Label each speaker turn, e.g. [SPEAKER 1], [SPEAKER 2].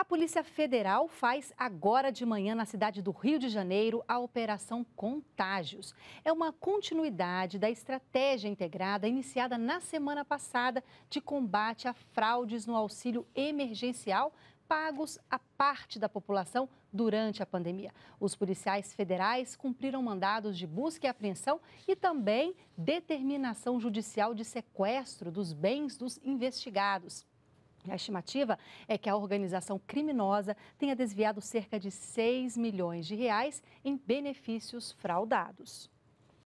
[SPEAKER 1] A Polícia Federal faz agora de manhã na cidade do Rio de Janeiro a Operação Contágios. É uma continuidade da estratégia integrada iniciada na semana passada de combate a fraudes no auxílio emergencial pagos a parte da população durante a pandemia. Os policiais federais cumpriram mandados de busca e apreensão e também determinação judicial de sequestro dos bens dos investigados. A estimativa é que a organização criminosa tenha desviado cerca de 6 milhões de reais em benefícios fraudados.